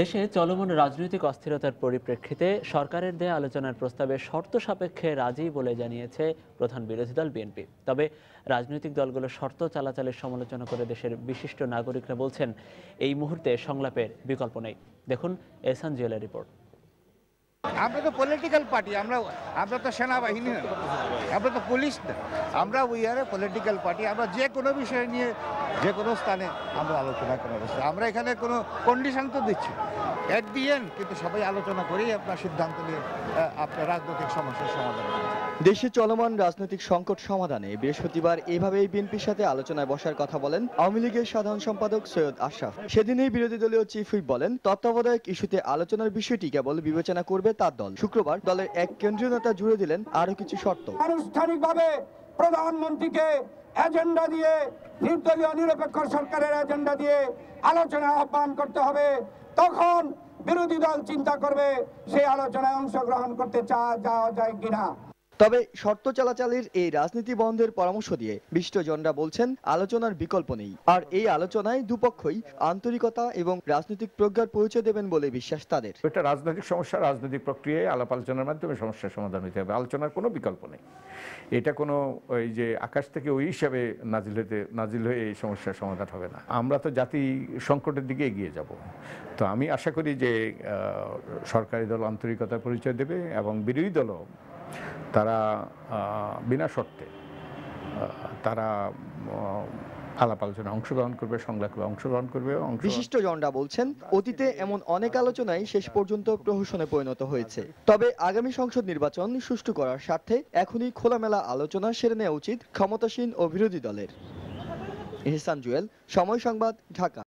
দেশে চলমান রাজনৈতিক অস্থিরতার পরিপ্রেক্ষিতে সরকারের দেয়া আলোচনার প্রস্তাবে শর্ত সাপেক্ষে রাজি বলে জানিয়েছে প্রধান বিরোধী দল বিএনপি তবে রাজনৈতিক দলগুলো শর্ত চালাচালের সমালোচনা করে দেশের বিশিষ্ট নাগরিকরা বলছেন এই মুহূর্তে সংলাপের বিকল্প নেই দেখুন এসান জুয়েলের রিপোর্ট আমরা তো পলিটিক্যাল পার্টি আমরা আমরা তো সেনাবাহিনী আমরা তো পুলিশ না আমরা we are a political party আমরা যে কোনো বিষয় নিয়ে যে কোনো স্থানে আমরা আলোচনা করা অবশ্যই আমরা এখানে কোনো কন্ডিশন তো দিচ্ছি অ্যাট দি এন্ড কিন্তু সবাই আলোচনা করেই আপনার সিদ্ধান্ত নিয়ে আপনার রাজনৈতিক সমস্যার সমাধান দেশে চলমান রাজনৈতিক সংকট সমাধানে বৃহস্পতিবার এভাবেই বিএনপির সাথে আলোচনায় বসার কথা বলেন আওয়ামী লীগের সাধারণ সম্পাদক সৈয়দ আশরাফ সেদিনই বিরোধী দলীয় চিফ হুইপ বলেন তত্ত্বাবধায়ক ইস্যুতে আলোচনার বিষয়টি কেবল বিবেচনা করবে তার দল শুক্রবার দলের এক কেন্দ্রীয় নেতা জুড়ে দিলেন আরো কিছু শর্ত আনুষ্ঠানিকভাবে প্রধানমন্ত্রীকে এজেন্ডা দিয়ে নির্দলীয় নিরপেক্ষ সরকারের এজেন্ডা দিয়ে আলোচনা আহ্বান করতে হবে তখন বিরোধী দল চিন্তা করবে সেই আলোচনায় অংশগ্রহণ করতে চা যাওয়া যায় কিনা তবে শর্ত চালাচালির এই রাজনীতি বন্ধের পরামর্শ দিয়ে বিষ্টজনরা বলছেন আলোচনার বিকল্প নেই আর এই আলোচনায় দুপক্ষই আন্তরিকতা এবং রাজনৈতিক প্রজ্ঞার পরিচয় দেবেন বলে বিশ্বাস তাদের এটা রাজনৈতিক সমস্যা রাজনৈতিক প্রক্রিয়ায় আলাপ আলোচনার মাধ্যমে সমস্যার সমাধান হতে হবে আলোচনার কোনো বিকল্প নেই এটা কোনো ওই যে আকাশ থেকে ওই হিসাবে নাজিল হতে নাজিল হয়ে এই সমস্যার সমাধান হবে না আমরা তো জাতি সংকটের দিকে এগিয়ে যাব তো আমি আশা করি যে সরকারি দল আন্তরিকতার পরিচয় দেবে এবং বিরোধী দলও তারা বিনা শর্তে তারা আলাপ আলোচনা অংশগ্রহণ করবে সংলাপে অংশগ্রহণ করবে বিশিষ্ট জনরা বলছেন অতীতে এমন অনেক আলোচনাই শেষ পর্যন্ত প্রহসনে পরিণত হয়েছে তবে আগামী সংসদ নির্বাচন সুষ্ঠু করার স্বার্থে এখনই খোলামেলা আলোচনা সেরে নেওয়া উচিত ক্ষমতাসীন ও বিরোধী দলের এহসান জুয়েল সময় সংবাদ ঢাকা